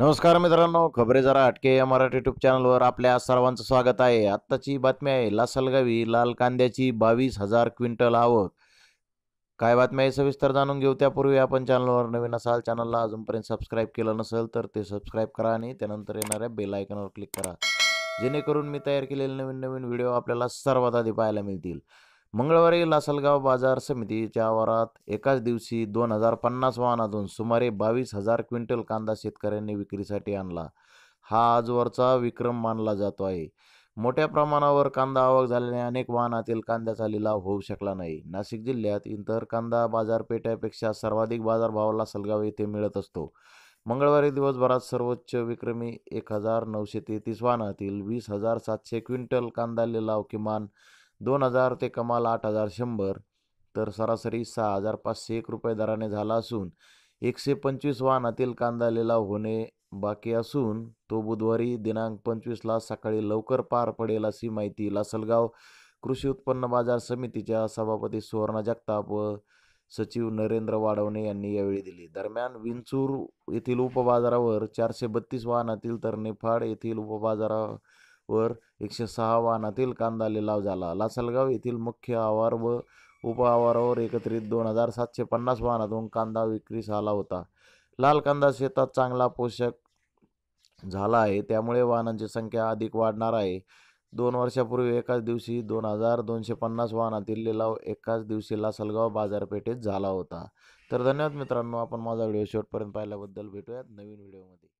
नमस्कार मित्रांनो खबरे जरा हटके या मराठी युट्यूब चॅनलवर आपल्या सर्वांचं स्वागत आहे आत्ताची बातमी आहे लासलगावी लाल कांद्याची बावीस हजार क्विंटल आवक काय बातमी आहे सविस्तर जाणून घेऊ त्यापूर्वी आपण चॅनलवर नवीन असाल चॅनलला अजूनपर्यंत सबस्क्राईब केलं नसेल तर ते सबस्क्राईब करा आणि त्यानंतर येणाऱ्या बेल आयकॉनवर क्लिक करा जेणेकरून मी तयार केलेले नवीन नवीन व्हिडिओ आपल्याला सर्वात आधी पाहायला मिळतील मंगळवारी लासलगाव बाजार समितीच्या आवारात एकाच दिवशी दोन हजार पन्नास वाहनातून सुमारे बावीस हजार क्विंटल कांदा शेतकऱ्यांनी विक्रीसाठी आणला हा आजवरचा विक्रम मानला जातो आहे मोठ्या प्रमाणावर कांदा आवक झाल्याने अनेक वाहनातील कांद्याचा लिलाव होऊ शकला नाही नाशिक जिल्ह्यात इतर कांदा बाजारपेठेपेक्षा सर्वाधिक बाजारभाव लासलगाव येथे मिळत असतो मंगळवारी दिवसभरात सर्वोच्च विक्रमी एक हजार नऊशे तेहतीस वाहनातील वीस हजार सातशे क्विंटल कांदा लिलाव किमान दोन हजार ते कमाल आठ हजार शंभर तर सरासरी सहा हजार पाचशे एक रुपये दराने झाला असून एकशे पंचवीस वाहनातील कांदा लिलाव होणे बाकी असून तो बुधवारी दिनांक पंचवीसला सकाळी लवकर पार पडेल अशी माहिती लासलगाव कृषी उत्पन्न बाजार समितीच्या सभापती सुवर्णा जगताप व सचिव नरेंद्र वाडवणे यांनी यावेळी दिली दरम्यान विंचूर येथील उपबाजारावर चारशे बत्तीस वाहनातील तर नेफाड येथील उपबाजारा वर एकशे सहा वाहनातील कांदा लिलाव झाला लासलगाव येथील मुख्य आवार व उपआवारावर एकत्रित दोन हजार सातशे पन्नास वाहनातून कांदा विक्रीस आला होता लाल कांदा शेतात चांगला पोषक झाला आहे त्यामुळे वाहनांची संख्या अधिक वाढणार आहे दोन वर्षापूर्वी एकाच दिवशी दोन हजार दोनशे पन्नास वाहनातील लिलाव एकाच दिवशी लासलगाव बाजारपेठेत झाला होता तर धन्यवाद मित्रांनो आपण माझा व्हिडिओ शेवटपर्यंत पाहिल्याबद्दल भेटूयात नवीन व्हिडिओमध्ये